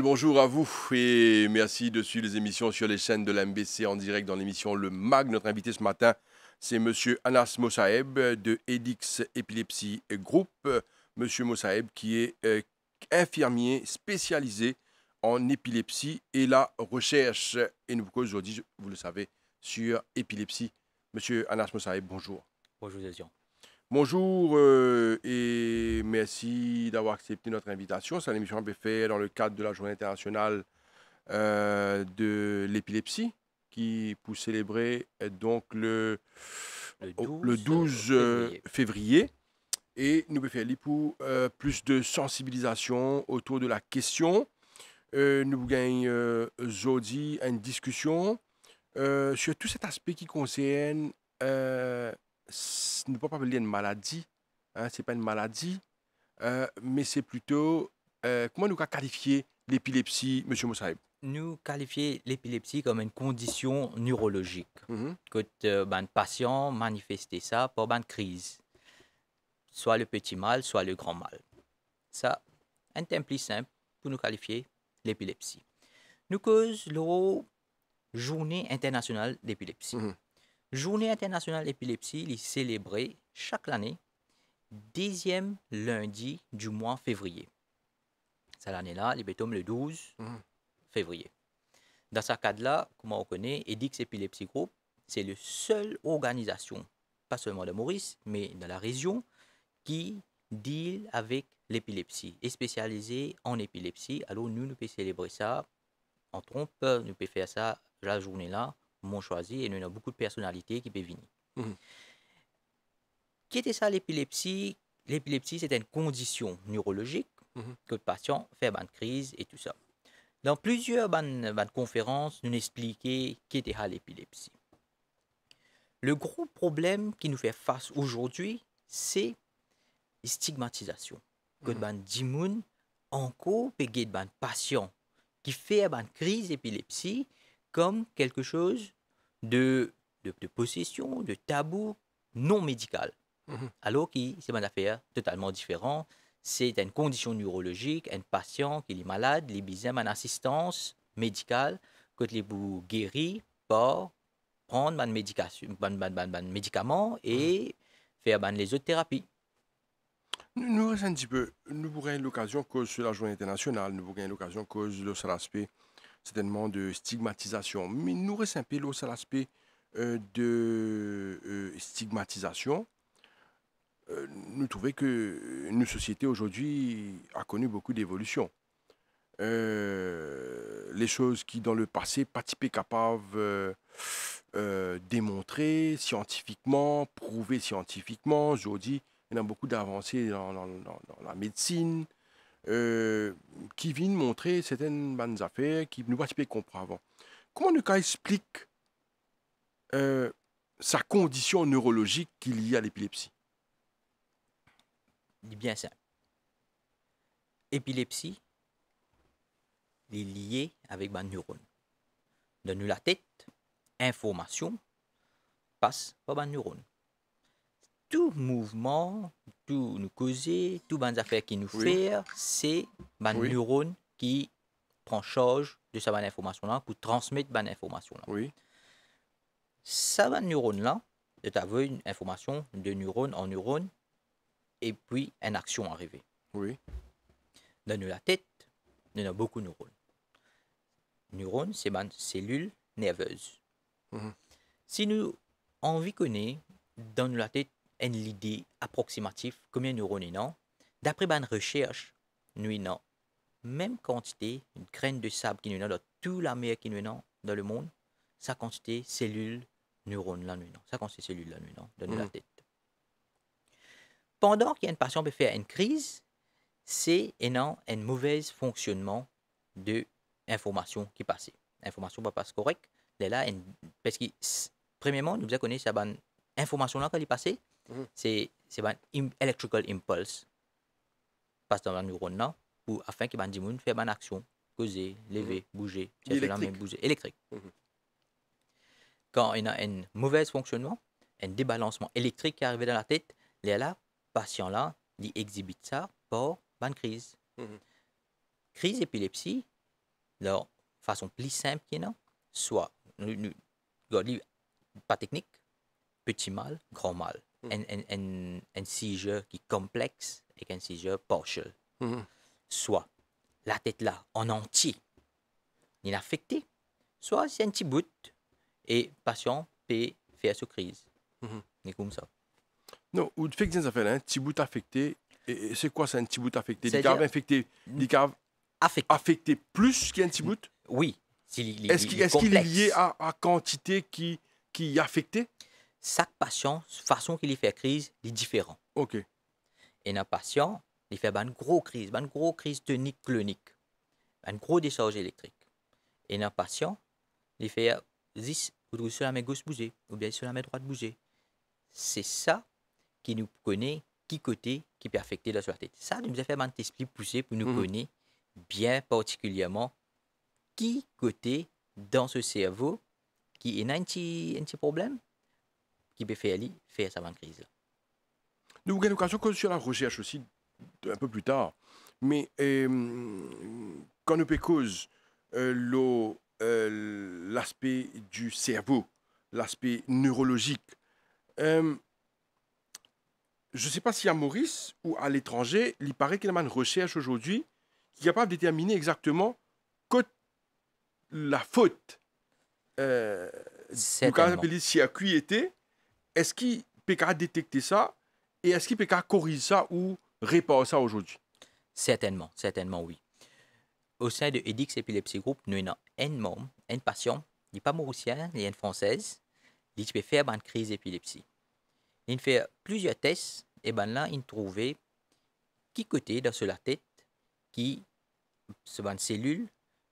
bonjour à vous et merci de suivre les émissions sur les chaînes de l'MBC en direct dans l'émission Le Mag. Notre invité ce matin, c'est M. Anas Mossaeb de Edix Epilepsie Group. M. Mossaeb qui est euh, infirmier spécialisé en épilepsie et la recherche. Et nous vous aujourd'hui, vous le savez, sur épilepsie. Monsieur Anas Moussaeb, bonjour. Bonjour, Zézian. Bonjour euh, et merci d'avoir accepté notre invitation. C'est une émission qu'on dans le cadre de la Journée internationale euh, de l'épilepsie qui pour célébrer donc le, le 12, euh, février. Et nous pouvons plus de sensibilisation autour de la question. nous gagnons aujourd'hui une discussion sur tout cet aspect qui concerne ne peut pas appeler une maladie, hein, ce n'est pas une maladie, euh, mais c'est plutôt, euh, comment nous qualifier l'épilepsie, M. Moussaïb Nous qualifier l'épilepsie comme une condition neurologique. Mm Quand euh, ben, patient manifeste ça pour une ben, crise, soit le petit mal, soit le grand mal. Ça, un thème plus simple pour nous qualifier l'épilepsie. Nous cause la Journée internationale d'épilepsie. Mhm. Journée internationale d'épilepsie est célébrée chaque année, 10e lundi du mois février. Cette année-là, les le 12 mmh. février. Dans ce cadre-là, comme on connaît, EDIX Epilepsy Group, c'est la seule organisation, pas seulement de Maurice, mais de la région, qui deal avec l'épilepsie, est spécialisée en épilepsie. Alors nous, nous pouvons célébrer ça, en trompe, nous pouvons faire ça la journée-là, m'ont choisi et nous avons beaucoup de personnalités qui peuvent venir. Qu'est-ce mhm. que ça l'épilepsie L'épilepsie, c'est une condition neurologique mhm. que le patient fait une crise et tout ça. Dans plusieurs conférences, nous expliquons qu'était ce l'épilepsie. Le gros problème qui nous fait face aujourd'hui, c'est la stigmatisation. Que mm -hmm. patients qui fait une crise d'épilepsie comme quelque chose de, de, possession, de tabou non médical. Mhm. Alors que c'est une affaire totalement différente. C'est une condition neurologique, un patient qui est malade, il besoin d'une assistance médicale que les vous guéri, par prendre des médicaments et mhm. faire les autres thérapies. Nous, nous un peu, nous pourrions l'occasion cause sur la journée internationale, nous pourrions l'occasion cause de aspect, certainement de stigmatisation. Mais nous reste un peu à l'aspect euh, de euh, stigmatisation. Euh, nous trouvons que nos sociétés aujourd'hui a connu beaucoup d'évolutions. les choses qui dans le passé pas typé de démontrer scientifiquement, prouver scientifiquement, aujourd'hui, il y a beaucoup d'avancées dans, la médecine, euh, qui viennent montrer certaines bonnes affaires qui nous pas comprendre avant. Comment le cas explique euh, sa condition neurologique qui est liée à l'épilepsie est bien ça. Épilepsie est liée avec les neurones. Dans la tête, information passe par les neurones tout mouvement, tout nous causer, tout bonnes affaires qui nous fait, c'est ben neurone qui prend charge de sa bonne information là pour transmettre bonne information là. Oui. Ça va neurone là, tu avais une information de neurone en neurone et puis une action arrivée. Oui. Dans la tête, nous avons beaucoup de neurones. Neurones, c'est une cellule nerveuse. Mhm. Si nous envie connaît dans la tête l'idée approximative combien de neurones non D'après une recherche, nous non. Même quantité, une graine de sable qui nous dans toute la mer qui nous dans le monde, sa quantité cellules, neurones là nous non. Sa quantité cellules là nous non, dans la mm. tête. Pendant qu'il y a une patient peut faire une crise, c'est non un mauvais fonctionnement de information qui passe. Information pas passe correcte, là, parce que premièrement, nous avons connaissons cette information là quand est passée, Mhm. c'est c'est un « electrical impulse passe dans le neurone afin que ban fasse fait action causer lever mhm. bouger bouger électrique mhm. quand il y a un mauvais fonctionnement un débalancement électrique qui arrive dans la tête les là patient là il exhibit ça pour une crise crise épilepsie alors façon plus simple soit pas technique petit mal grand mal un en, qui est complexe et un seizure partiel. Mm-hmm. Soit la tête là, en entier, soit c'est un petit bout et le patient peut faire sa crise. C'est comme ça. Non, ou tu fais que ça fait un petit bout affecté. c'est quoi, c'est un petit bout affecté Les caves affecté. Mm. affecté plus qu'un petit bout Oui. Est-ce qu'il est, lié à, la quantité qui, qui est affectée chaque patient, façon qu'il fait crise, est différent. OK. Et un patient, il fait une grosse crise, une grosse crise tonique clonique, une grosse décharge électrique. Et un patient, il fait 10 euh, ou sur la main gauche bouger, ou bien sur la main droite bouger. C'est ça qui nous connaît qui côté qui peut affecter la tête. Ça nous a fait un esprit poussé pour nous mhm. connaître bien particulièrement qui côté dans ce cerveau qui est un problème qui fait Ali fait crise. Nous avons l'occasion que sur la recherche aussi un peu plus tard, mais euh, quand on peut cause l'aspect du cerveau, l'aspect neurologique, euh, je ne sais pas si à Maurice ou à l'étranger, il paraît qu'il y a une recherche aujourd'hui qui est capable de déterminer exactement la faute euh, du circuit était est-ce qu'il peut détecter ça et est-ce qu'il peut corriger ça ou réparer ça aujourd'hui? Certainement, certainement oui. Au sein de EDIX Epilepsy Group, nous avons un patient, il n'est pas mauricien, il est français, il peut faire une crise d'épilepsie. Il fait plusieurs tests et ben là, il trouve qui côté dans la tête qui, c'est une cellule,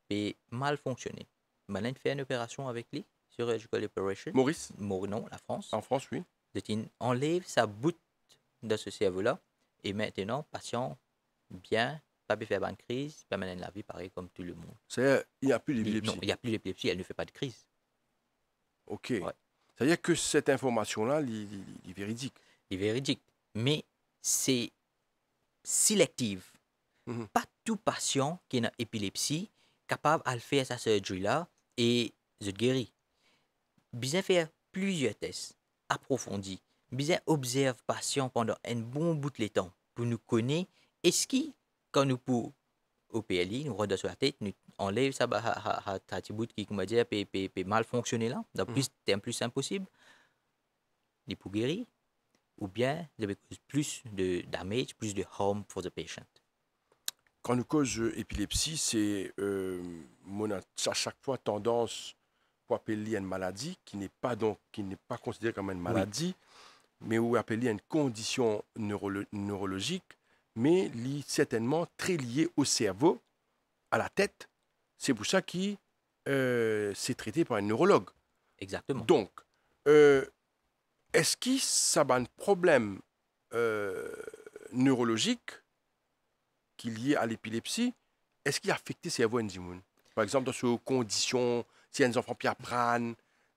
peut mal fonctionner. Ben fait une opération avec lui Maurice Non, la France. En France, oui. On enlève sa boute dans ce cerveau-là. Et maintenant, patient, bien, pas faire une crise, permanent de la vie, pareil comme tout le monde. C'est, il n'y a plus d'épilepsie. Non, il n'y a plus d'épilepsie, elle ne fait pas de crise. OK. C'est-à-dire que cette information-là, elle est véridique. Elle est véridique. Mais c'est sélective. Mhm. Pas tout patient qui a une épilepsie capable de faire sa chirurgie là et de guérir bien faire plusieurs tests approfondis, bien le patient pendant un bon bout de temps pour nous connaître est-ce qui, quand nous pour au PLI, nous redonne sur la tête, nous enlève ça, petit bah, ah, ah, ah, bout qui, dire, peut, mal fonctionner là, dans mm. plus de plus impossible, il pour guérir, ou bien il cause plus de damage, plus de harm for the patient. Quand nous cause épilepsie, c'est euh, à chaque fois tendance appelé une maladie qui n'est pas donc qui n'est pas considérée comme une maladie, mais où appelée une condition neurologique, mais lié certainement très lié au cerveau, à la tête. C'est pour ça qu'il s'est euh, traité par un neurologue. Exactement. Donc, euh, est-ce que ça a problème euh, neurologique qui est lié à l'épilepsie Est-ce qu'il a affecté le cerveau Par exemple, dans ces conditions si un enfant qui apprend,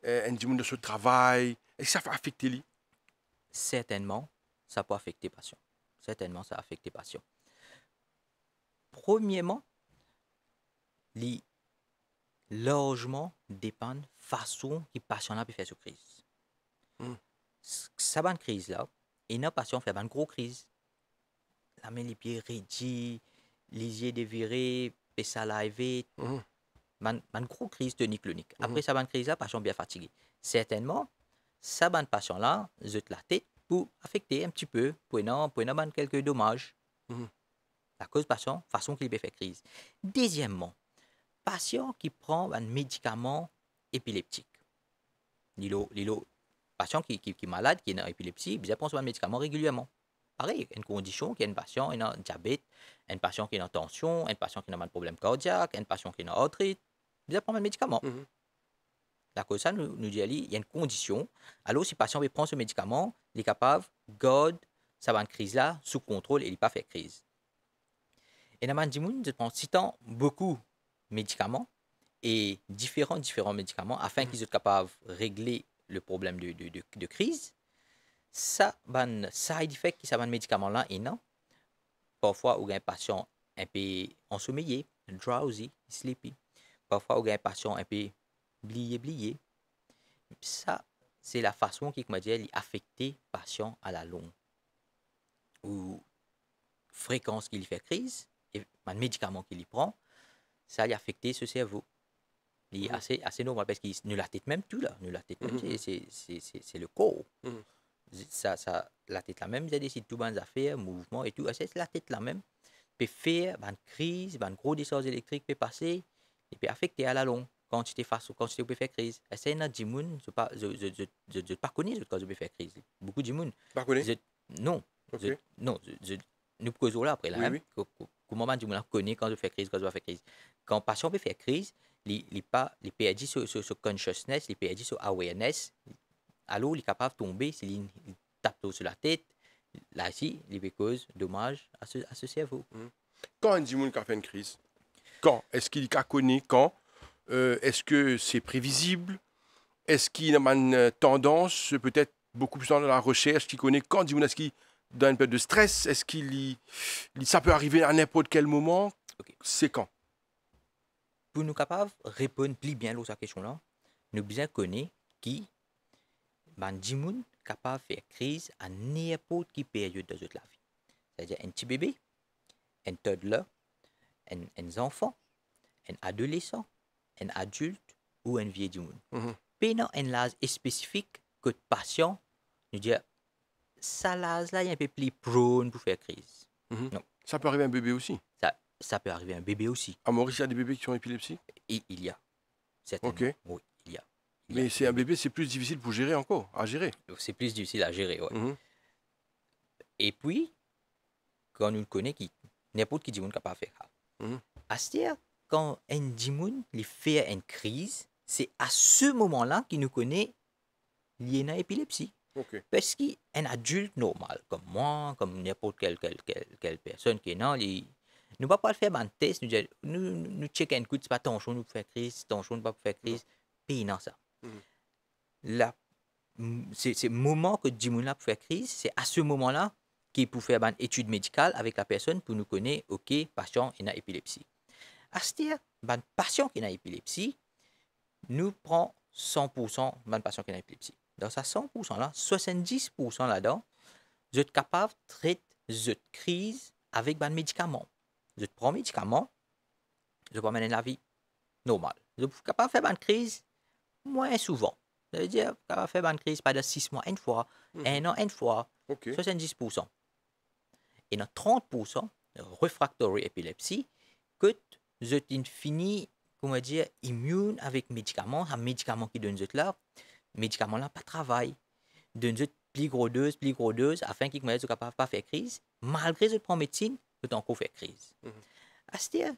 un diminution de travail, et ça va affecter lui Certainement, ça peut affecter les patients. Certainement, ça affecte patients. Premièrement, le logement dépend de la façon dont les patients peuvent faire cette crise. Mm. une crise-là, et nos patient fait une grosse crise. La main, les pieds raidis, les yeux dévirés, et ça l'a une grosse crise de clinique. Mhm. Après ça, bonne crise là, patient bien fatigué. Certainement, ça man patient là, zut la tête pour affecter un petit peu, pour non, pour non, quelques dommages. à mhm. La cause patient, façon qu'il fait crise. Deuxièmement, patient qui prend un médicament épileptique. Lilo, lilo, patient qui, est malade, qui est en épilepsie, il prend son médicament régulièrement pareil, une condition qui est un patient qui a un diabète, un patient qui a une tension, un patient qui a un problème cardiaque, un patient qui a une arthrite, déjà prendre le médicament. Mm-hmm. La ça nous, dit, il y a une condition. Alors, si le patient veut prendre ce médicament, il est capable ça va cette crise-là sous contrôle et il pas fait crise. Et dans le prend citant beaucoup de médicaments et différents, différents médicaments afin mm-hmm. qu'ils soient capables de régler le problème de, de, de, de crise. Ça, un ben, side effect qui un médicament là et non. Parfois, y a un patient un peu ensommeillé, drowsy, sleepy parfois on gagne un patient un peu oublié oublié ça c'est la façon qui comment dire affecter patient à la longue ou fréquence qu'il lui fait crise et le médicament qu'il prend ça lui affecter ce cerveau il est mm-hmm. assez assez normal parce qu'il ne la tête même tout là la mm-hmm. c'est le corps mm-hmm. ça la tête la même il décide tout faire, affaires mouvements et tout ah, c'est la tête la même peut faire une crise une gros décharge électrique peut passer et puis affecté à la longue quand tu t'es face quand tu t'es faire crise c'est un qu'il je pas je je je pas connais quand je faire crise beaucoup de Tu pas connais non non je, nous posons là après là oui, hein. oui. comment man connaît quand je fais crise quand je faire crise quand patient peut faire crise il les pas sur consciousness il perd sur awareness alors il est capable de tomber il tape sur la tête là si il cause dommage à ce, à ce cerveau mmh. quand un dit qui a fait une crise quand Est-ce qu'il a connu quand euh, Est-ce que c'est prévisible Est-ce qu'il a une tendance, peut-être beaucoup plus dans la recherche, qui connaît quand Est-ce est dans une période de stress Est-ce qu'il ça peut arriver à n'importe quel moment C'est quand Pour nous capables répondre plus bien à cette question-là, nous bien connaître qui ben, capable de faire crise à n'importe quelle période de la vie. C'est-à-dire un petit bébé, un toddler, un enfant, un adolescent, un adulte ou un vieil du monde. Mm-hmm. Pendant un lase spécifique que le patient nous dit, ça lase là, il a un peu plus prone pour faire crise. Mm-hmm. Ça peut arriver à un bébé aussi ça, ça peut arriver à un bébé aussi. À Maurice, il y a des bébés qui ont épilepsie Et, Il y a. Ok. Oui, il y a. Mais c'est un bébé, c'est plus difficile pour gérer encore, à gérer. C'est plus difficile à gérer, oui. Mm-hmm. Et puis, quand on connaît, qui, n'importe qui dit qu'on ne peut pas faire ça. Mmh. À dire quand Ndimoun lui fait une crise, c'est à ce moment-là qu'il nous connaît l'hyéna épilepsie. l'épilepsie. Parce qu'un adulte normal, comme moi, comme n'importe quelle, personne qui est là, il ne va pas le faire un test, nous, nous, nous un coup, c'est pas ton chou, nous faire crise, ton chou, nous pas faire mhm. crise, puis non, ça. Mm ça. c'est, le moment que Dimoun là pour faire crise, c'est à ce moment-là qui pour faire une étude médicale avec la personne pour nous connaître, OK, patient, qui a épilepsie. À dire, un patient qui a épilepsie, nous prend 100% de patient qui a épilepsie. Dans ça 100% là, 70% là-dedans, vous êtes capable de traiter cette crise avec un médicament. Vous prends un médicament, vous pouvez mener la vie normale. Vous êtes capable de faire une crise moins souvent. Ça veut dire, vous êtes capable de faire une crise pendant 6 mois, une fois, mhm. un an, une fois, 70%. Il et a 30% de refractory épilepsie, que vous êtes comment dire, immune avec médicaments, un médicament qui donne là, médicament là pas travail, donne plus gros plus gros afin qu'ils ne soient pas faire crise, malgré ce prend médecine, peut encore faire crise. cest mm-hmm.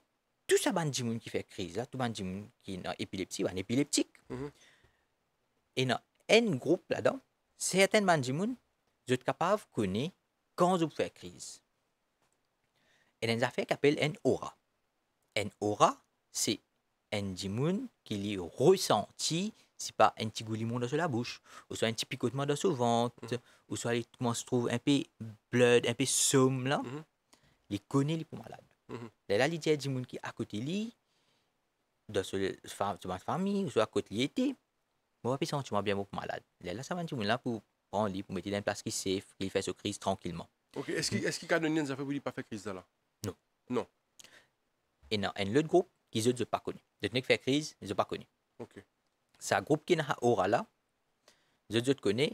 tout ça, bande gens qui fait crise, là, tout bande gens qui en épilepsie, ou un épileptique. il mm-hmm. y Et un groupe là-dedans, certaines bande gens sont capables de connaître quand vous faites crise il y a une affaire qui appelle aura. Un aura, c'est un dimoun qui est ressenti, c'est pas un petit goulimon dans la bouche, ou soit un petit picotement dans son ventre, mm-hmm. ou soit il se trouve un peu blood, un peu somme là, mm connaît les pour malade. Mm-hmm. Là, là, il y a des gens qui à côté lui, dans sa famille, ou soit à côté lui était, moi, je sentiment bien pour malade. Là, ça va un là pour prendre lui, pour mettre dans une place qui est safe, qui fait sa crise tranquillement. Ok, est-ce qu'il est qu a donné des affaires pour lui pas faire crise là non. Et non, un autre groupe qui qu'ils n'ont pas connu. De tenir faire crise, ils pas connu. Ok. C'est un groupe qui n'a aura là, ils ont connu,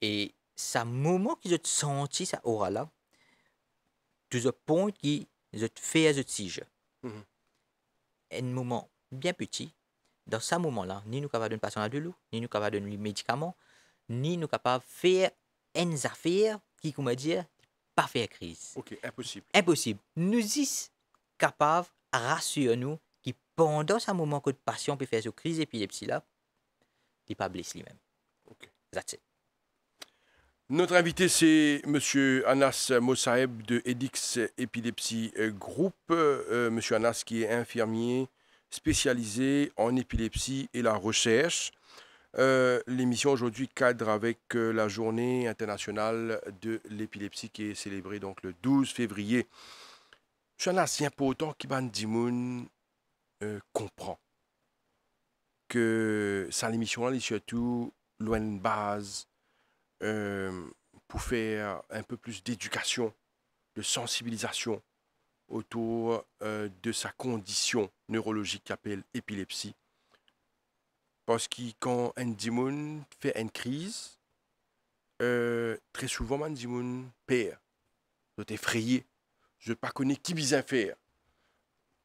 et ça moment qu'ils ont senti ça aura là, tout le point qui ont fait à ce tige. Mhm. Un moment bien petit, dans ce moment-là, ni nous capables de passer à du loup ni nous capables de donner médicaments, ni nous capables de faire une affaire qui, comment dire, pas faire crise. OK, impossible. Impossible. Nous sommes capables, rassure-nous, qui pendant ce moment que le patient peut faire cette crise d'épilepsie-là, il pas blessé lui-même. OK. That's Notre invité, c'est M. Anas Mossaeb de Edix Epilepsie euh, Group. Euh, euh, monsieur M. Anas, qui est infirmier spécialisé en épilepsie et la recherche. Euh, l'émission aujourd'hui cadre avec euh, la journée internationale de l'épilepsie qui est célébrée donc le 12 février. Je suis un pour important qu'Iban Dimoun euh, comprend que sa l'émission est surtout loin de base pour faire un peu plus d'éducation, de sensibilisation autour de sa condition neurologique qu'appelle épilepsie parce que quand un démon fait une crise, euh, très souvent, un démon perd. Je suis effrayé. Je ne pas connais qui à faire.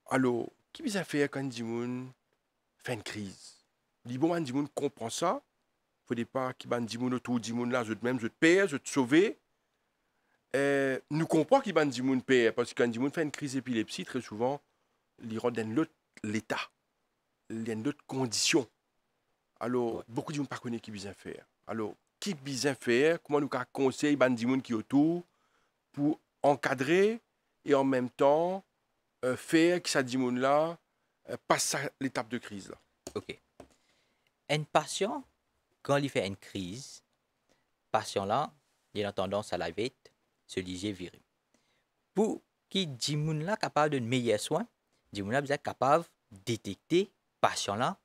Alors, qui à faire quand un fait une crise Si bon, un comprend ça. Il ne faut pas qu'il y ait autour du là, je te même, je te perds, je te sauve. Euh, nous comprenons qu'il y a perd. Parce quand démon fait une crise d'épilepsie, très souvent, il rentre dans l'autre l'état, une autre condition. Alors, beaucoup de gens ne pas ce qui besoin faire. Alors, qui besoin faire Comment nous conseil les gens qui autour pour encadrer et en même temps euh, faire que ces gens là passent euh, passe l'étape de crise OK. Un patient quand il fait une crise, patient là, il a tendance à la vite se liger, virus. Pour qui gens là capable de meilleur soin, gens là capable de détecter patient là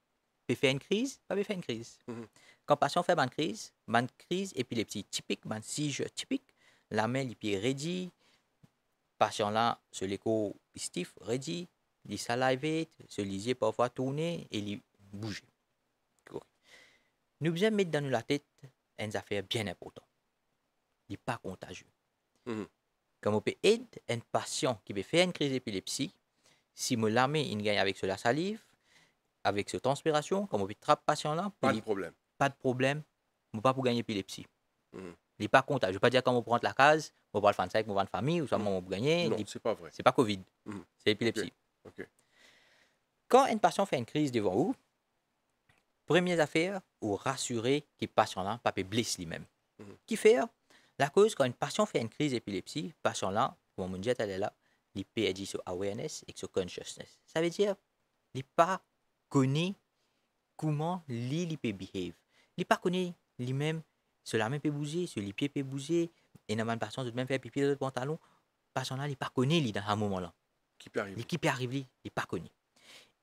fait fait une crise, pas fait faire une crise. Quand mm-hmm. Quand patient fait une crise, une crise épileptique typique, une siège typique, la main, les pieds le patient là, ce l'écho stiff, raidi, il salive, se lisait parfois tourner et il bouger. Nous devons mettre dans la tête des affaire bien important. pas contagieux. Mm-hmm. Comme on peut aider un patient qui fait une crise d'épilepsie, si me l'amène, il gagne avec cela salive, avec cette transpiration, comme on peut trappe patient là, pas de problème. Pas de problème, mais pas pour gagner l'épilepsie. Mhm. Il n'est pas comptable, Je ne veux pas dire quand on prend la case, on va le faire avec mon famille, ou ça, mhm. on va gagner. Non, n'est pas vrai. C'est pas Covid, mhm. c'est l'épilepsie. Quand un patient fait une crise devant vous, première affaire, vous rassurez que le patient là, pas blesser lui-même. Qui faire hein? La cause, quand une patient fait une crise d'épilepsie, le patient là, comme on dit, elle est là, il perd son awareness et son consciousness. Ça veut dire, il n'est pas connaît comment li behave. Il pas connaît lui-même, cela même peut bouger, sur les peut bouger, et dans même personne, même faire pipi dans le pantalon, patient là, il pas connaît lui dans un moment là. Qui peut arriver? Qui peut arriver, il pas connaît.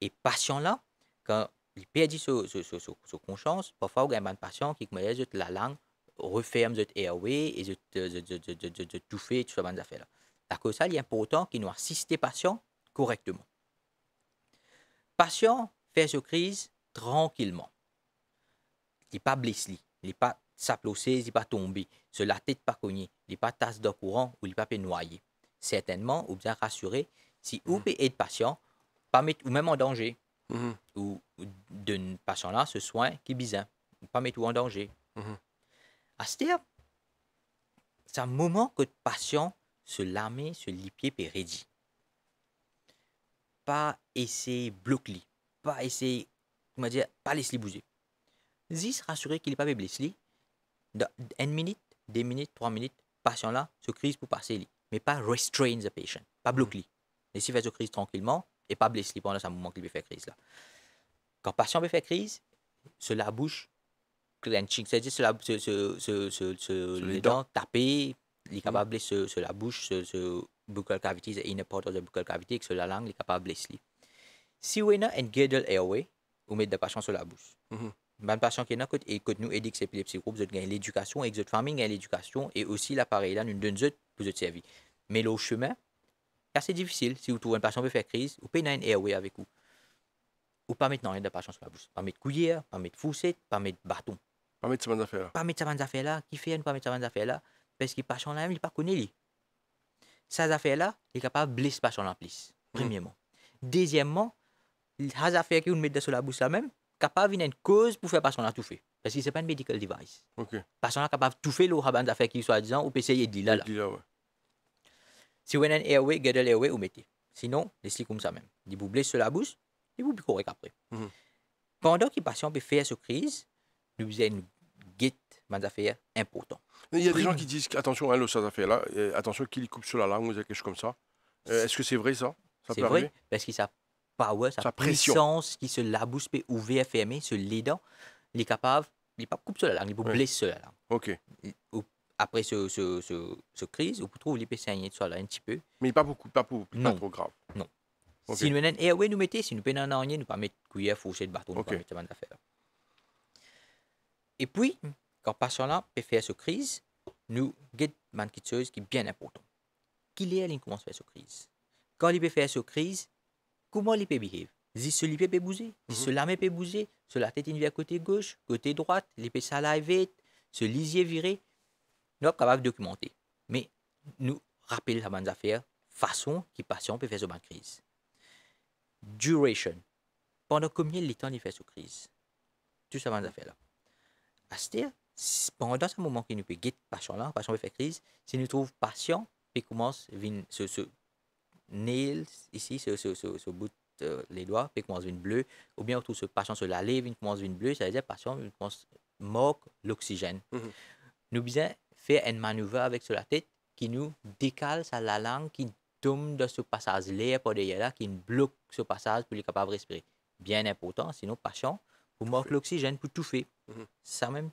Et patient là, quand il perd sa conscience, parfois il y a un patient qui connaît dit la langue referme cette airway et je tout fait, tout ça, bonnes affaires là. Parce que ça, il est important qu'il nous assiste patient correctement. Patient, Faire ce crise tranquillement. Il n'est pas blessé, il n'est pas s'applossé, il n'est pas tombé, se la tête pas cogné, il n'est pas tasse de courant ou il n'est pas noyé. Certainement, ou bien rassurer, si vous mhm. pouvez patient, pas mettre, ou même en danger, mhm. ou, de patient là ce soin qui est bizarre, pas mettre tout en danger. À ce terme, c'est un moment que le patient se lamer, se lipier et rédit. Pas essayer bloquer pas essayer, le dit, pas laisser bouger. Zis rassurer qu'il n'est pas blessé. Dans une minute, deux minutes, trois minutes, patient là se crise pour passer Mais pas restrain the patient, pas bloquer. Laissez faire ce crise tranquillement et pas blesser pendant ce moment qu'il peut faire crise là. Quand patient veut faire crise, cela bouche clenching, c'est-à-dire cela ce, ce, ce, les dents, taper, il est capable mm. de Ce la bouche, ce buccal cavity, the inner part buccal que la langue, il est capable de blesser. Si siwena and gedel airway vous mettez des patients sur la bouche. Mm -hmm. patients qui sont et que nous éduquons épilepsie groupe, vous l'éducation, et votre famille gagne l'éducation et aussi l'appareil là, nous donne pour vous servir. Mais le chemin, c'est difficile. Si vous trouvez un patient qui faire crise, vous pouvez un airway avec vous. Vous pas mettez pas de patient sur la bouche. Pas mettre mettez pas mettre foussette, pas de bâton. Pas mettre ne affaires. Pas mettre ces affaires là. Qui fait pas mettre ces affaires là? Parce que le patient là, il connaissent pas Ces affaires là, il est capable de blesser le patient plus. Mhm. Premièrement. Deuxièmement, les affaires qui ont mis sur la bouche là même, capable une cause pour faire passer son tout fait. Parce que ce n'est pas un medical device. Okay. Personne n'est capable de tout faire des affaires qui sont disant ou peut essayer de là. là. là Si vous avez un airway, gardez l'airway, vous mettez. Sinon, laissez comme ça même. vous blessez sur la bouche, vous vous correct après. Mm -hmm. Pendant que le patient peut faire cette crise, nous faisons une guette des affaires Il y a des gens qui disent attention, à hein, le ça fait là, attention qu'il coupe sur la langue ou quelque chose comme ça. Euh, est-ce que c'est vrai ça, C'est vrai, parce que ça power, sa, sa puissance qui se labousse ou VFME, se leader, il est capable, il n'est pas couper la langue, il peut blesser la langue. OK. après ce, ce, ce, ce crise, on trouve qu'il peut saigner ça là un petit peu. Mais pas beaucoup, pas, pour pas non. trop grave. Non. Okay. Si nous avons eh oui, nous mettez, si nous pouvons en rien, nous pas mettre cuillère, fourchette, bâton, okay. nous pas mettre bande d'affaires. Et puis, quand passant là, peut faire ce crise, nous get man qui est bien important. Qu'il est, il commence à faire ce crise. Quand il peut faire ce crise, comment il peut behave si celui peut bouger, si mm -hmm. l'armée peut bouger, la tête à côté gauche, côté droite, l'épée salivée, ce lisier viré, nous sommes capables de documenter. Mais nous rappelons la bonne affaire, façon qui patient peut faire une crise. Duration. Pendant combien de temps il fait cette crise Tout ça, bonne affaire là. pendant ce moment qu'il nous peut guider patient là, patient peut faire crise, si nous trouvons patient, il commence à se, se nails, ici, ce, ce, ce, ce bout euh, les doigts, puis commence une bleue, ou bien autour ce patient sur la lèvre, une commence une bleue, ça veut dire patient manque l'oxygène. Mhm. Nous bien faire une manœuvre avec sur la tête qui nous décale ça la langue, qui tombe dans ce passage l'air pour derrière là, qui bloque ce passage pour les capable de respirer. Bien important, sinon patient pour manque l'oxygène pour tout faire. Mhm. C'est Ça même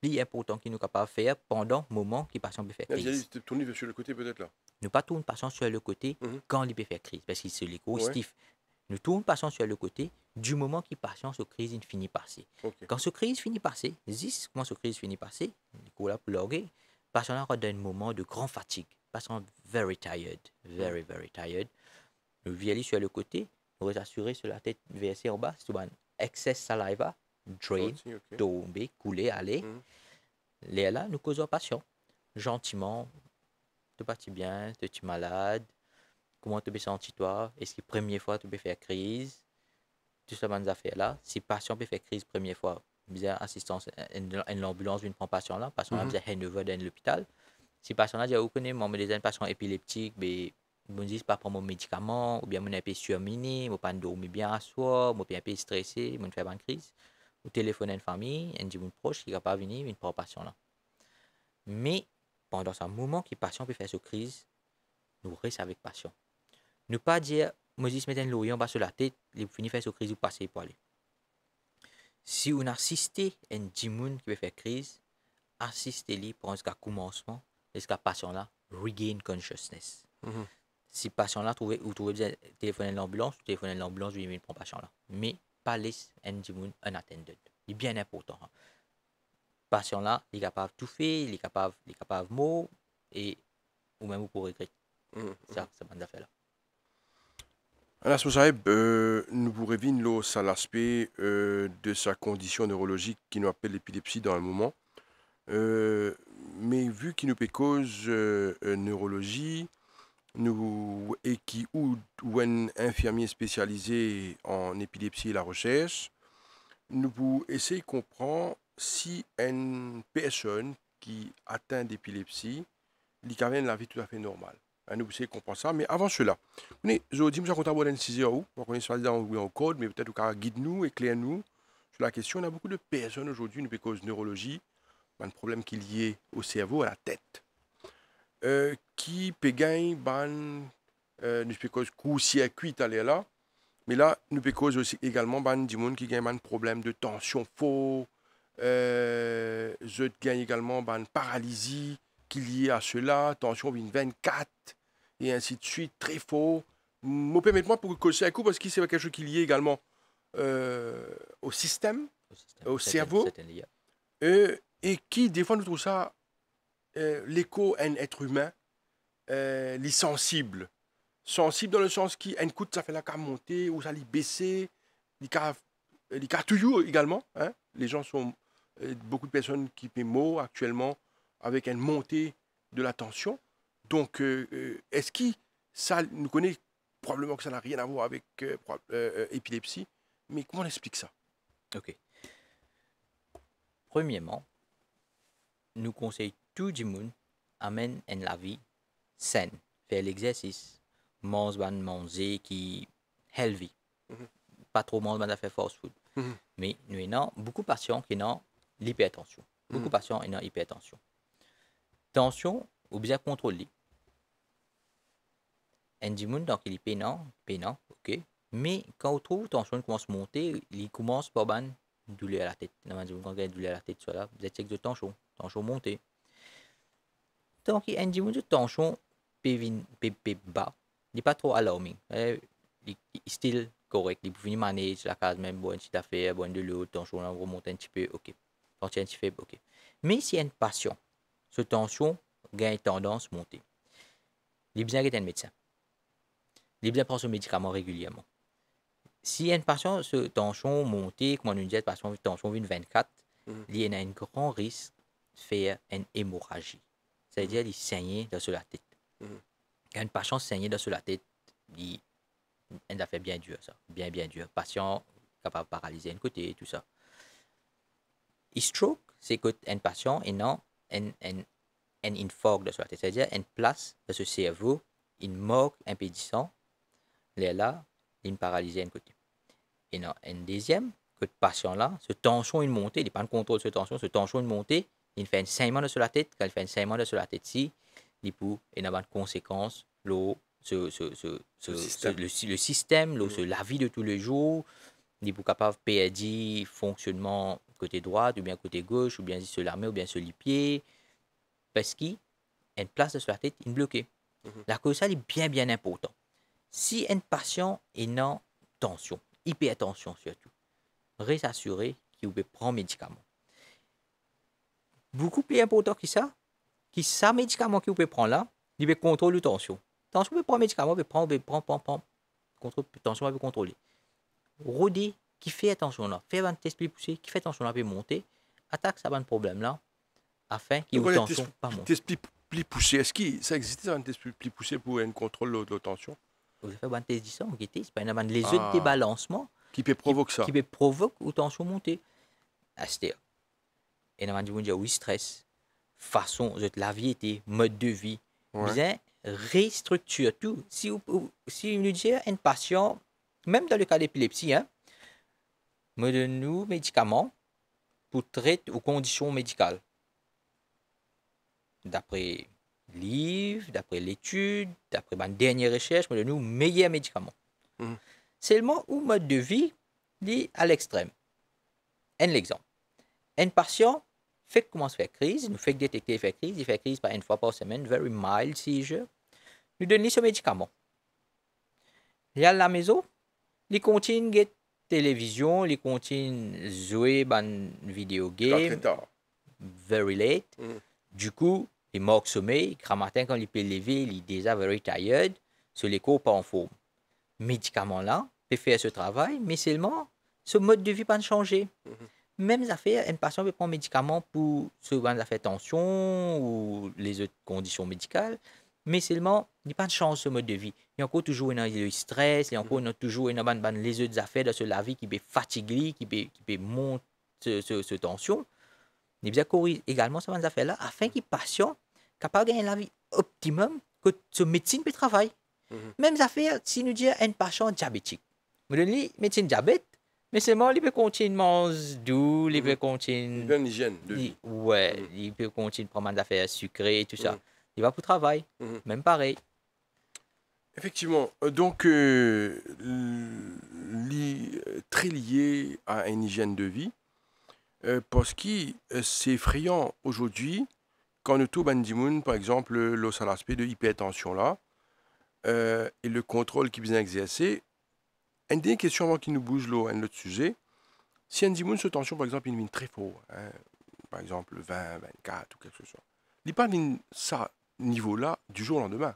plus important qu'il nous capable de faire pendant le moment qui patient peut faire. Ah, tourner sur le côté peut-être là ne pas tourner patient sur le côté mhm. quand il peut faire crise, parce qu'il se l'écho ouais. stiff. Ne tourne sur le côté du moment qu'il patiente, aux crise, il finit par passer. Quand ce crise finit par passer, zis, quand ce crise finit par passer, il coup là, pleurer, patient là dans un moment de grande fatigue, Patient very tired, very, mhm. very tired. Nous viens sur le côté, nous rassurer sur la tête versée en bas, c'est un excess saliva, drain, okay. tomber, couler, aller. Mm là, nous causons patient Gentiment, tout parti bien, es-tu malade, comment tu te senti toi, est-ce que première fois tu peux faire crise, tout ça, bonnes affaires là. Si patient peut faire crise première fois, bien assistance, euh, une, ambulance, une prend patient là, patient là, bien handover dans l'hôpital. Si patient là, j'ai reconnu, oh, moi, mais des patients épileptiques, ben, mais je ne pas prendre mon médicament, ou bien je suis surminé, je ne pas dormir bien à soi, je suis stressé, je ne fais une crise. Ou téléphoner à une famille, un dit mon proche qui va pas venir une prend patient là. Mais pendant un moment qui patient peut faire ses crise, nous reste avec passion. Ne pas dire, je Moses mettre un bas sur la tête, il finit faire sa crise ou passer pour aller. Si on assistez à un dimoun qui peut faire crise, assistez le pendant ce commencement jusqu'à ce patient là regain consciousness. Mm -hmm. Si patient là trouve ou trouve besoin téléphoner l'ambulance, téléphoner l'ambulance 8 prend pour patient là. Mais pas laisser un dimoun un attendant. C'est bien important. Hein patient-là, il est capable de tout faire, il est capable, il est capable de mot, et ou même pour écrire. Mm, mm. Ça, c'est bonne affaire-là. Alors, euh, nous vous l'os à l'aspect euh, de sa condition neurologique qui nous appelle l'épilepsie dans un moment. Euh, mais vu qu'il nous peut cause neurologie, nous, et qui ou, un infirmier spécialisé en épilepsie et la recherche, nous vous essayons de comprendre si une personne qui atteint d'épilepsie, il a la vie tout à fait normale. Nous essayons de comprendre ça. Mais avant cela, je vous dis que nous avons une décision. On dans soit en code, mais peut-être qu'on guide nous, éclaire nous sur la question. On a beaucoup de personnes aujourd'hui, une cause neurologie, un problème qui est lié au cerveau, à la tête, euh, qui peut gagner une euh, cause coup-circuit là. Mais là, nous peut également des gens qui gagnent un problème de tension faux, euh, je gagne également bah, une paralysie qui est liée à cela, tension 24, et ainsi de suite, très faux. Me permettez-moi pour que un coup, parce que c'est quelque chose qui est lié également euh, au, système, au, cerveau, euh, et qui, des fois, nous trouve ça, euh, l'écho un être humain, les sensibles. Sensible dans le sens qui, un coup, ça fait la carte monter, ou ça les baisser, les cas, les toujours également. Hein? Les gens sont euh, beaucoup de personnes qui paient mot actuellement avec une montée de la tension. Donc, euh, euh, est-ce que ça, nous connaît probablement que ça n'a rien à voir avec euh, épilepsie, mais comment on explique ça Ok. Premièrement, nous conseillons tout le monde amène une vie saine, faire l'exercice, mangez mangez manger qui healthy, mhm. pas trop manger de faire fast food. Mhm. Mais nous avons beaucoup de patients qui n'ont l'hypertension. Beaucoup de mm. patients ayant hypertension. Tension ou bien contrôler. Endymoun, Moon, donc il est peinant peinant ok. Mais quand on trouve tension commence à monter, il commence par une douleur à la tête. vous quand il y a douleur à la tête, là, vous êtes de tension, tension montée. Donc, Andy Moon, de tension bas, n'est pas trop alarming. Il est still correct, il peut venir manager la case, même bonne petite affaire, bonne de l'eau, tension, on remonte un petit peu, ok un faible, ok. Mais si y a une passion, ce tension gagne tendance montée. L'Ibzin est un médecin. L'Ibzin prendre son médicament régulièrement. Si y a une ce tension monter comme on nous dit, passion, tension 24, mhm. il y a un grand risque de faire une hémorragie. C'est-à-dire, de mhm. saigner saigne dans la tête. Quand mhm. une patient saigne dans la tête, il, elle a fait bien dur, ça. Bien, bien dur. Patient capable de paralyser un côté, tout ça stroke, c'est un patient et non un, un, un tête, c'est-à-dire une place dans ce cerveau, une mort impédissant, les là, une paralysée un côté. Et non, un deuxième, que le patient là, ce tension une montée, il n'est pas en contrôle de cette tension, ce tension une montée, il fait un saignement de sur la tête, quand il fait un saignement de sur la tête, si, il il a une conséquence, l'eau, ce, ce, ce, le, système. Le, la vie de tous les jours, il est capable de perdre fonctionnement côté droit ou bien côté gauche, ou bien sur l'armée, ou bien sur les pieds. Parce qu'il y a une place de sur la tête, il bloquée. Mhm. La La causale est bien, bien importante. Si un patient est non tension, hypertension surtout, s'assurer qu'il peut prendre médicament. Beaucoup plus important que ça, que ça médicament qu'il peut prendre là, il peut contrôler la tension. Tension peut prendre médicament, il peut prendre, il peut prendre, prendre, prendre. Contrôle, tension, il peut contrôler. rudi qui fait attention là, fait un test plus poussé, qui fait attention là, puis monter, attaque ça, de problème là, afin qu'il ne tension pas monter. Esprit poussé, est-ce que ça existait un test plus poussé pour un contrôle de la tension Vous avez fait un test distance, qui était, c'est pas les autres ah. des qui peut provoquer ça. Qui peut provoquer une tension montée. C'est-à-dire, il y dit oui stress, façon de la vie était mode de vie, bien restructure tout. Si vous, si nous un patient, même dans le cas d'épilepsie, hein, me donne-nous médicaments pour traiter aux conditions médicales. D'après livre, d'après l'étude, d'après ma dernière recherche, me donne-nous meilleurs médicaments. C'est mhm. Seulement, mode de vie dit à l'extrême. Un exemple. Un patient fait commence à faire crise, nous fait détecter il fait crise, il fait crise par une fois par semaine, very mild seizure. Nous donne ce médicament. Il y a la maison, il continue télévision, les continuent jouer ban vidéo game. Very late. Mm. Du coup, ils de sommeil. Grand matin, quand ils peuvent lever, ils sont déjà very tired. Sur les pas en forme. Médicaments là, peut faire ce travail, mais seulement ce mode de vie pas changer. Mm-hmm. Même affaire, une patient peut prendre médicaments pour ce qui fait tension ou les autres conditions médicales mais seulement, il n'y a pas de chance ce mode de vie. Il y a encore toujours un stress, il y a encore mm. toujours une bonne, les autres affaires de la vie qui est fatigué, qui peut, qui peut monter ce, ce, tension. Il bien corriger également ces affaires là afin que les patients capable de gagner la vie optimum que ce médecine peut travailler. Mm-hmm. Même affaire si nous disons un patient diabétique. le une médecine diabète, mais seulement il peut continuer de manger doux, il mm-hmm. peut continuer. Il peut hygiène de Ouais, mm-hmm. il peut continuer de prendre des affaires sucrées et tout ça. Mm il va pour le travail. Mhm. Même pareil. Effectivement. Euh, donc, euh, euh, très lié à une hygiène de vie, parce que c'est effrayant aujourd'hui quand nous bandimoun par exemple, à l'aspect de hypertension là, et le contrôle qui vient exercer, une des questions qui nous bouge l'eau, un autre sujet, si un dimoun, se tension, par exemple, il mine très fort, hein, par exemple 20, 24 ou quelque chose, il parle de ça niveau-là du jour au lendemain.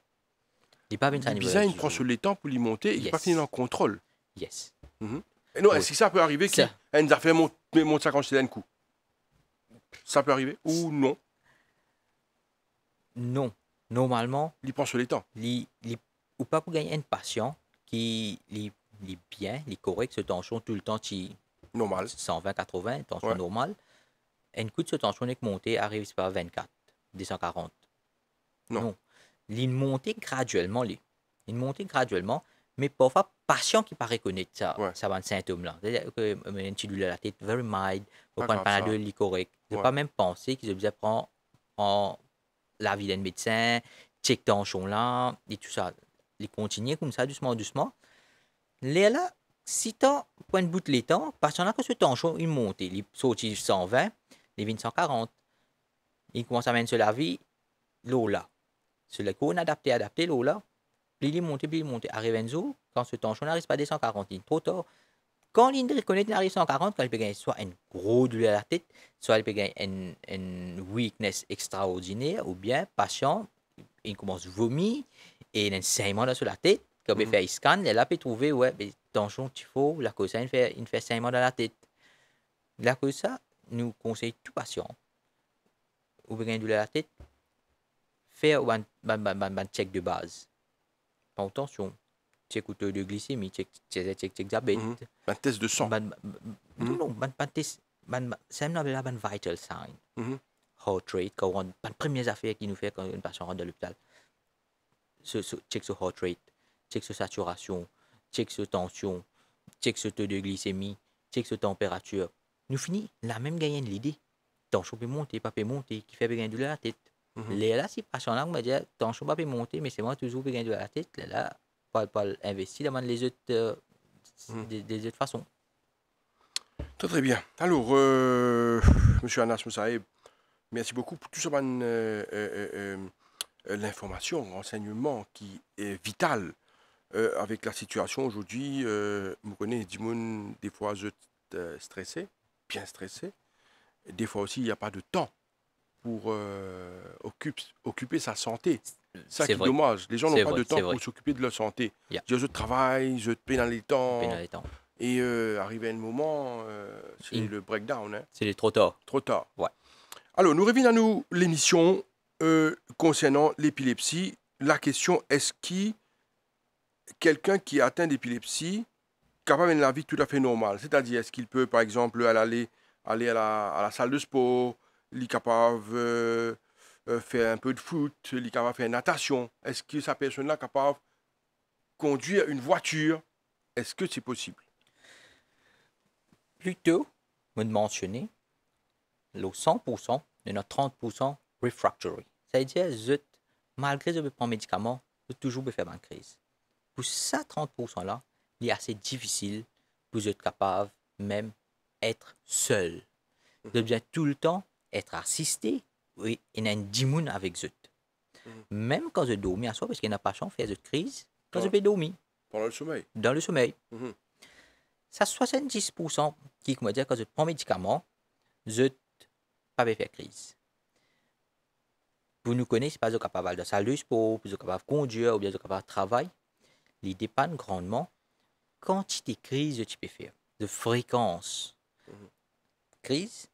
Le il prend sur les temps pour lui monter et yes. il partit en contrôle. Yes. Mhm. et non, est-ce que ça peut arriver qu'elle nous a fait monter, mon ça quand d'un coup Ça peut arriver ou non Non. Normalement. Il prend sur les temps. Li, ou pas pour gagner une patient qui est bien, est correct, ce tension tout le temps. Qui, normal. 120, 80, tension normale. Un coup de ce tension est monté, arrive pas à 24, 240. Non. Il montait graduellement, lui. Il montait graduellement, mais parfois, patient qui pas reconnaître ça, ça va symptôme-là. C'est-à-dire que euh, une à la tête, very mild, pour prendre pas il ne Je pas même penser qu'ils de prendre en la vie d'un médecin, check tension là, et tout ça. Il continuer comme ça, doucement, doucement. Les là, si tant, point de bout de les temps, parce a que ce tension, il monte, il sortit 120, il vient 140. Il commence à mettre sur la vie, l'eau là. C'est le coup, d'adapter, adapté, adapté l'eau là. Puis il monte, puis il monte. Arrive Enzo, quand ce temps, n'arrive pas à des 140, il est trop tard. Quand l'Indri connaît la 140, quand il peut gagner soit un gros douleur à la tête, soit il peut gagner une, weakness extraordinaire, ou bien patient, il commence à vomir, et il a un saignement dans la tête. Quand il mm-hmm. fait un scan, elle a pu trouver, ouais, mais ben, tension, typho, la cause, il fait, une fait saignement dans la tête. La cause, ça, nous conseille tout patient, ou bien douleur à la tête, faire un, un, un, un, check de base. Pas attention. Check taux de glycémie, check, check, check, check diabète. Mm Un test de sang. Mhm. Non, non, un test. C'est un vital sign. Mm -hmm. Heart rate, quand on, une première affaire qui nous fait quand une personne rentre à l'hôpital. Ce, ce, check ce heart rate, check ce saturation, check ce tension, check ce taux de glycémie, check ce température. Nous finissons la même gagnant de l'idée. Tension peut monter, pas peut monter, qui fait bien de la tête Mm-hmm. Là, si passion là, on me dit, ne choix pas monter, mais c'est moi toujours qui de la tête. Là, pas, pas investi, demande les autres, euh, mm-hmm. des, des, façons. Très, très bien. Alors, M. Euh, monsieur Anas Moussaïb, merci beaucoup pour tout ça, euh, euh, l'information, le renseignement qui est vital avec la situation aujourd'hui. vous connaissez des fois, je stressé, bien stressé. Des fois aussi, il n'y a pas de temps pour euh, occuper sa santé. Ça c'est dommage. Les gens n'ont pas de temps pour s'occuper de leur santé. Je, travaille, je peine dans les temps. temps. Et euh, arrivé à un moment, euh, c'est le breakdown. Hein. C'est trop tard. Trop tard. Ouais. Alors, nous revenons à nous l'émission concernant l'épilepsie. La question est-ce que quelqu'un qui est atteint d'épilepsie capable de la vie tout à fait normale C'est-à-dire, est-ce qu'il peut, par exemple, aller, aller à, la, à la salle de sport il est capable de euh, euh, faire un peu de foot, il est capable de faire natation. Est-ce que cette personne-là est capable de conduire une voiture Est-ce que c'est possible Plutôt, vous mentionnez le 100% de notre 30% refractory. C'est-à-dire, zut, malgré que je prendre médicament, je toujours faire une crise. Pour ça, 30%-là, il est assez difficile pour être capable même être seul. Mm -hmm. tout le temps être assisté oui, il y a un dimoun avec Zut. Mhm. Même quand je dormis à soi, parce qu'il n'a pas chance de faire de crise, quand je vais dormir. Pendant le sommeil. Dans le sommeil. Mm -hmm. Ça, 70% qui, comment dire, quand je prends médicament, je pas faire crise. Vous nous connaissez pas, capable de salut pour, plus capable de conduire, ou bien capable de travailler. les dépend grandement quantité de crise que tu peux faire, de fréquence. Mhm. Crise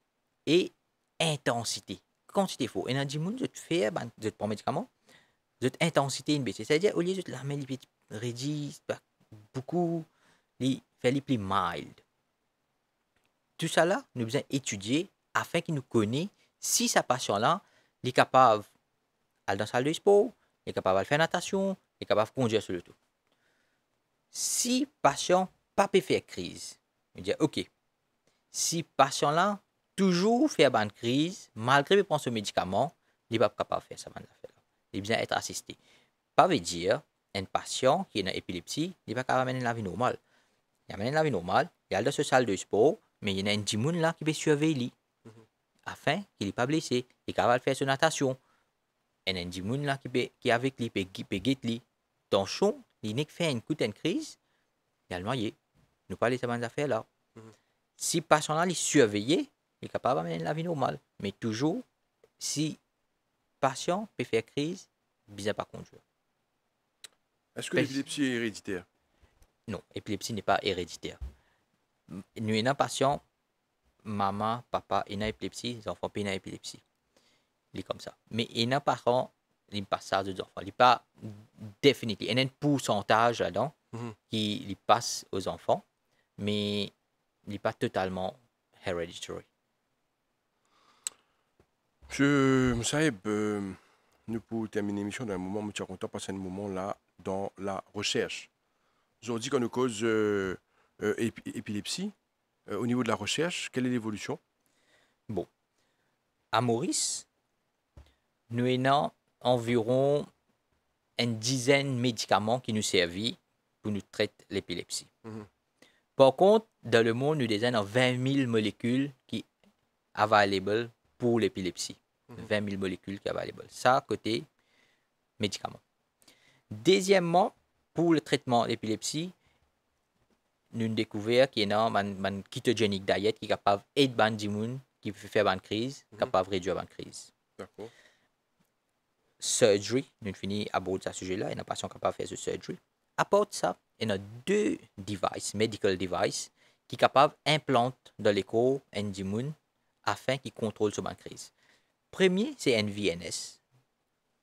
et intensité. Quantité faux. Et dans 10 minutes, je te fais, ben, je médicament, je te intensité une baisse. C'est-à-dire, au lieu de te mettre les petites beaucoup, les faire les plus mild. Tout ça là, nous besoin étudier afin qu'il nous connaisse si sa patient-là est capable d'aller dans la salle de sport, est capable de faire natation, est capable de conduire sur le tout. Si patient pas peut faire crise, on dit OK. Si patient là toujours faire une crise, malgré qu'il prendre ce médicament, il n'est pas capable de faire ça. Il besoin d'être assisté. Pas veut dire un patient qui a une épilepsie, il n'est pas capable d'amener la vie normale. Il a la vie normale, il a dans ce salle de sport, mais il y a un petit là qui peut surveiller mhm. afin qu'il n'est pas blessé. Il est capable de faire son natation. Il y a un petit là qui, est qui avec lui, qui peut guider lui. Dans il n'est fait une coup une crise, il a le noyé. Nous parlons de ces affaires là. Mhm. Si le patient là, il est surveillé, il est capable d'amener la vie normale. Mais toujours, si patient peut faire crise, à pas conduire. Est-ce que l'épilepsie est héréditaire Non, l'épilepsie n'est pas héréditaire. Nous un patient, maman, papa, il a épilepsie, les enfants, il a épilepsie. Il est comme ça. Mais il a parent, il passe aux enfants. Il a pas définitif. Il y a un pourcentage là-dedans mhm. qui passe aux enfants, mais il n'est pas totalement héréditaire. Monsieur Moussaïb, euh, nous pour terminer l'émission dans un moment, nous suis content de passer un moment là dans la recherche. dit qu'on nous cause euh, euh épilepsie, euh, au niveau de la recherche, quelle est l'évolution Bon. À Maurice, nous avons environ une dizaine de médicaments qui nous servent pour nous traiter l'épilepsie. Mhm. Par contre, dans le monde, nous avons 20 000 molécules qui sont available pour l'épilepsie. 20 mhm. 000 molécules qui cavaliboles. Ça, côté médicaments. Deuxièmement, pour le traitement de l'épilepsie, nous avons découvert qu'il y a une ketogenic diet qui est capable d'aider ban qui peut faire une crise, mm capable de réduire la crise. D'accord. Surgery, nous avons fini à propos de ce sujet-là, il y a un patient capable de faire ce surgery. À part ça, il y a deux devices, medical devices, qui sont capables d'implanter dans les corps afin qu'il contrôle ce banque crise. Premier, c'est NVNS,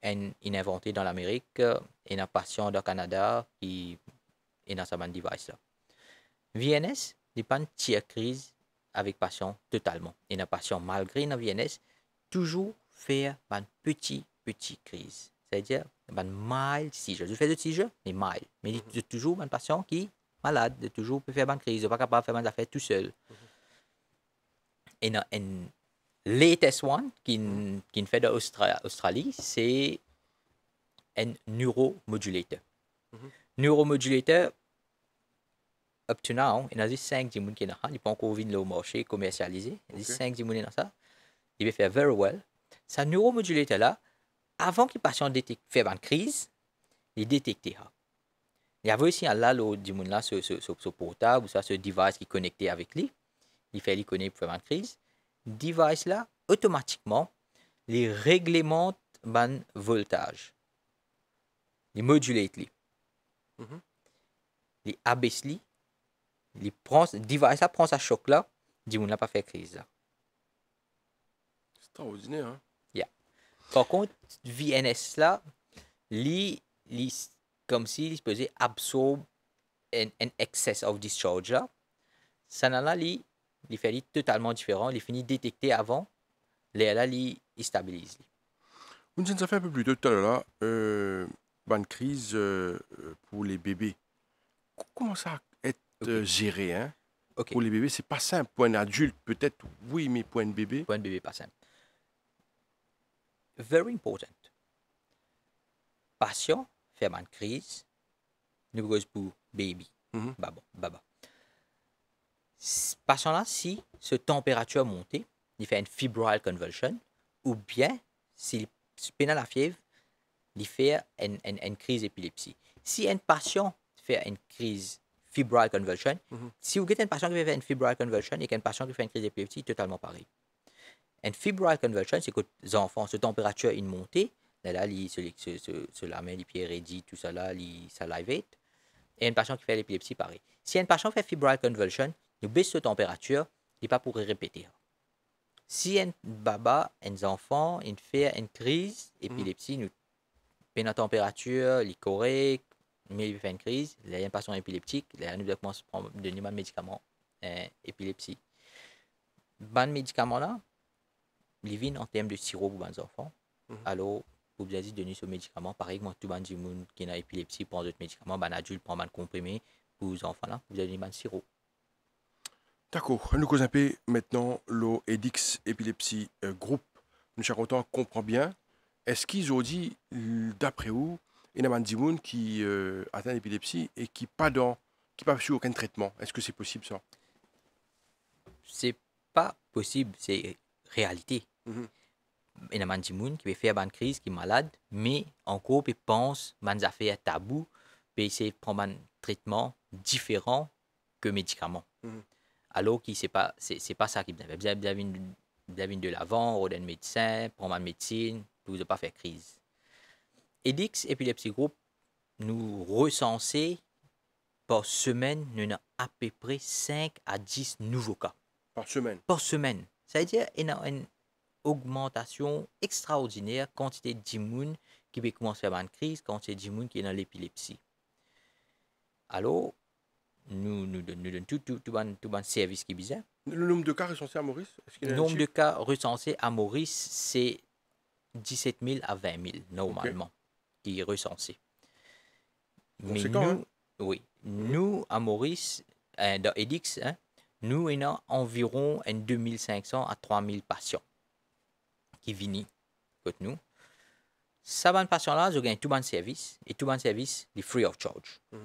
un inventé dans l'Amérique, euh, et la passion dans Canada qui est dans sa bande device. Là. VNS dépend de crise avec patient totalement. Et la patient, malgré la VNS, toujours faire une petite, petit crise. C'est-à-dire, mal mild si Je fais de je mais mal. Mais il mhm. y a toujours une patient qui est malade, de toujours peut faire une crise, pas capable de faire des affaires tout seul. Mhm. Et a, in latest one qui en fait d'Australie, c'est un neuromodulateur. Mhm. Neuromodulateur, -hmm. up to now, il y a 5 personnes qui n'ont pas encore vu le marché commercialisé. Il y a 5 personnes qui ça. Il va faire very well. Ce neuromodulateur là, avant que le patient fasse une crise, il détecte. Il y avait aussi un là, le, là, ce, ce, ce, portable, ou ça, ce device qui est connecté avec lui il fallait l'icône pour une crise, device là, automatiquement, les réglemente ban voltage. Les modulate mhm. les. Les abaisse les. device là prend sa choc là, dit on n'a pas fait crise C'est extraordinaire. hein? Par contre, VNS là, les, les comme si se faisait absorber un excess of discharge là. Ça n'a là, il fait totalement différents. Il finit détecté avant. Les là, il stabilise. nous s'en fait un peu plus tôt tout à l'heure, une crise euh, euh, pour les bébés. Comment ça être euh, géré hein? Pour les bébés, c'est pas simple. Pour un adulte, peut-être, oui, mais pour un bébé. Pour un bébé, pas simple. Very important. Patient, faire une crise, nous pour baby, mm baba, baba patient-là, si sa température a il fait une fibrile convulsion, ou bien, s'il pénale la fièvre, il fait une, une, crise d'épilepsie. Si un patient fait une crise fibrile convulsion, mhm. si vous avez un patient qui fait une fibrile convulsion et qu'un patient qui fait une crise d'épilepsie, totalement pareil. Une fibrile convulsion, c'est que les enfants, sa température est montée, là, là il, se, la les pieds raidis, tout ça là, il s'alivate. Et un patient qui fait l'épilepsie, pareil. Si un patient fait fibrile convulsion, nous baissons la température, il pas pour répéter. Si un baba, un enfant, il mm. fait une crise, épilepsie, nous baissons la température, il correct, mais il fait une crise, il y a un patient épileptique, il nous commence à prendre des médicaments, euh, épilepsie. Ban médicaments là, ils viennent en termes de sirop pour les enfants. Mm-hmm. Alors, vous avez dit donner ce médicament, par exemple, tout le monde qui a épilepsie prend d'autres médicaments, ben adulte prend un comprimé pour les enfants vous avez donné un sirop. D'accord, euh, nous causons maintenant le Edix Epilepsie Group. Nous comprend bien. Est-ce qu'ils ont dit, d'après où il y a des gens qui euh, atteint l'épilepsie et qui pas dans, qui pas sur aucun traitement Est-ce que c'est possible ça C'est pas possible, c'est réalité. Il y a des gens qui fait une crise, qui est malade, mais encore ils pensent des affaires taboues, puis essayer de prendre un traitement différent que médicament. Mhm alors que ce n'est pas, c'est, pas ça qui avait besoin. Il de l'avant, au un médecin, prendre ma médecine, pour ne pas faire crise. EDIX, Epilepsy Group, nous recenser par semaine, nous à peu près 5 à 10 nouveaux cas. Par semaine Par semaine. C'est-à-dire une, une augmentation extraordinaire, quantité d'immunes qui commencer à faire une crise, quantité d'immunes qui est dans l'épilepsie. Alors, nous, nous, tout, tout, tout, un, service qui est bizarre. Le nombre de cas recensés à Maurice Le nombre de cas recensés à Maurice, c'est 17 000 à 20 000, normalement, okay. qui est recensé. Mais hein. nous, hein? oui, nous, à Maurice, euh, dans EDIX, hein, nous avons environ 2500 à 3 000 patients qui viennent contre nous. Ces patients-là, ils ont tout bon service, et tout bon service, est free of charge. Mm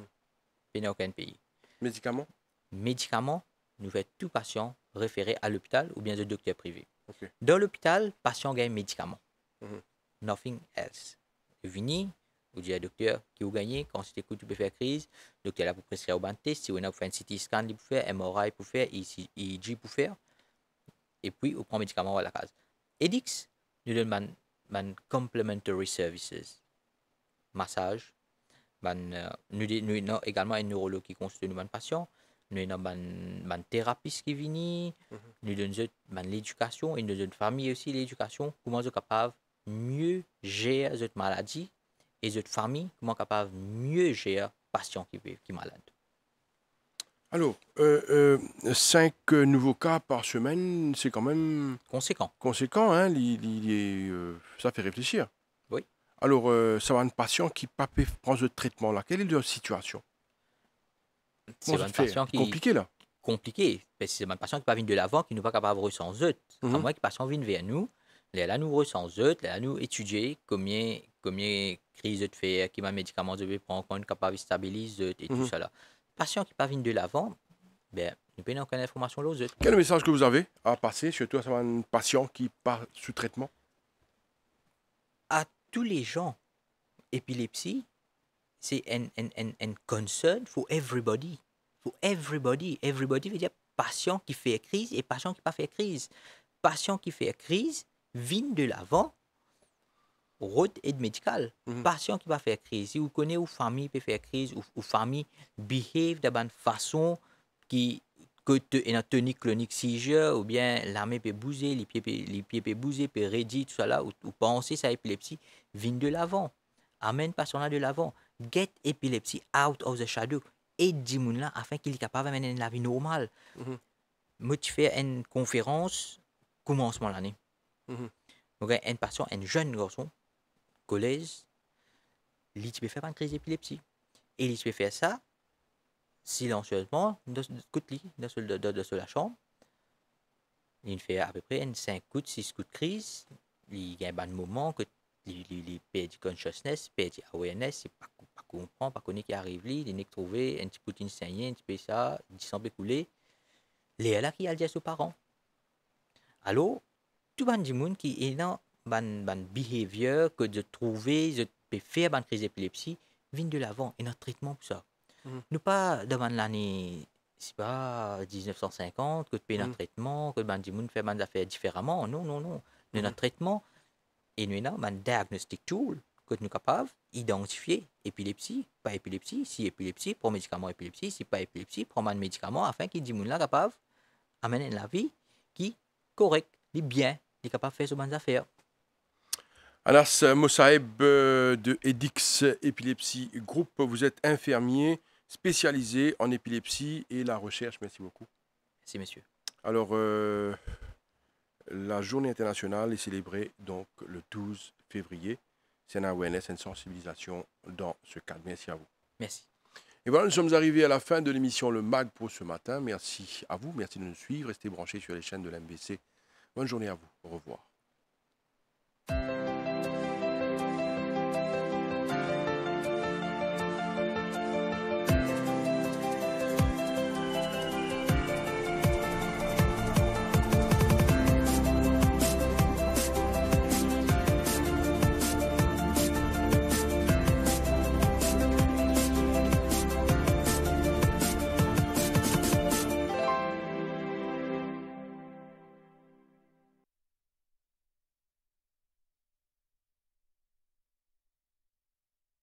-hmm. a aucun pays. Médicaments Médicaments, nous faisons tout patient référé à l'hôpital ou bien de docteur privé. Dans l'hôpital, patient gagne médicaments. Mhm. Nothing else. Vini, vous dites à docteur qui vous gagnez, quand c'était écoute, tu peux faire crise. Docteur là pour prescrire au banté, si vous avez fait un CT scan, il peut faire, MRI pour faire, EEG pour faire. Et puis, vous prend médicaments à la case. EDIX nous donne man, man complementary services. Massage, euh, nous nous également un neurologue qui consulte nos patients. nous avons ban ban thérapeute qui vient mhm. nous donne l'éducation et nous donne famille aussi l'éducation comment sont capable mieux gérer cette maladie et cette famille comment capable mieux gérer patient qui qui malade alors, euh, euh, cinq nouveaux cas par semaine, c'est quand même... Conséquent. Conséquent, hein, ça fait réfléchir. Alors, euh, ça va un patient qui pas prendre ce traitement-là. Quelle est leur situation C'est compliqué, là. Compliqué. C'est un patient qui pas venu de l'avant, qui n'est pas capable de ressentir eux. À mhm. moins que le patient vienne vers nous, il là nous sans eux, il là nous étudier combien, combien crise de fait, qui m'a médicament de prendre, quand est capable de stabiliser et tout mhm. ça. Là. Le patient qui pas venu de l'avant, ben, nous n'avons aucune information aux autres. Quel message que vous avez à passer, surtout à un patient qui part sous traitement tous les gens, épilepsie, c'est un, un, un, concern for everybody. For everybody. Everybody veut dire patient qui fait crise et patient qui pas fait crise. Patient qui fait crise, vigne de l'avant, route et médicale. Mm Patient qui va faire crise. Si vous connaissez ou famille peut faire crise, ou, famille behave d'une façon qui que une tenue chronique seizure ou bien l'armée peut bouger, les pieds les pieds peut bouger, peut tout ça ou, ou penser sa épilepsie vient de l'avant. Amène là de l'avant. Get epilepsy out of the shadow. Aide Dimoun là afin qu'il soit capable de mener la vie normale. Moi, tu fais une conférence commencement l'année. Mm un patient, un jeune garçon, collège, lui, tu faire une crise d'épilepsie. Et il peut faire ça, silencieusement dans de, la chambre. Il fait à peu près 5 coups, 6 coups de crise. Il y a un moment que il perd conscience, consciousness, perd du awareness, il pas pas comprend, pas connaît qui arrive là, il n'est trouvé un petit peu d'insane, un petit peu ça, il semble couler. Les là qui a dit à ses parents. Alors, tout le monde qui est dans ban ban behavior que de trouver, de faire une crise d'épilepsie, vient de l'avant et notre traitement pour ça. Mhm. Nous Ne pas demander l'année pas 1950 que de payer notre mhm. traitement, que ben Dimoun fait des affaires différemment. Non, non, non. Nous, notre mhm. traitement, et nous, avons un diagnostic tool que nous capables d'identifier épilepsie, pas épilepsie, si épilepsie, prends médicament épilepsie, si pas épilepsie, prends un médicament afin que Dimoun là capable d'amener la vie qui est correcte, qui bien, qui capable de faire ses affaires. alors Moussaeb euh, de Edix Épilepsie Group, vous êtes infirmier spécialisé en épilepsie et la recherche. Merci beaucoup. Merci, monsieur. Alors, euh, la journée internationale est célébrée donc le 12 février. C'est un awareness, une sensibilisation dans ce cadre. Merci à vous. Merci. Et voilà, nous sommes arrivés à la fin de l'émission Le Mag pour ce matin. Merci à vous, merci de nous suivre. Restez branchés sur les chaînes de l'MBC. Bonne journée à vous. Au revoir.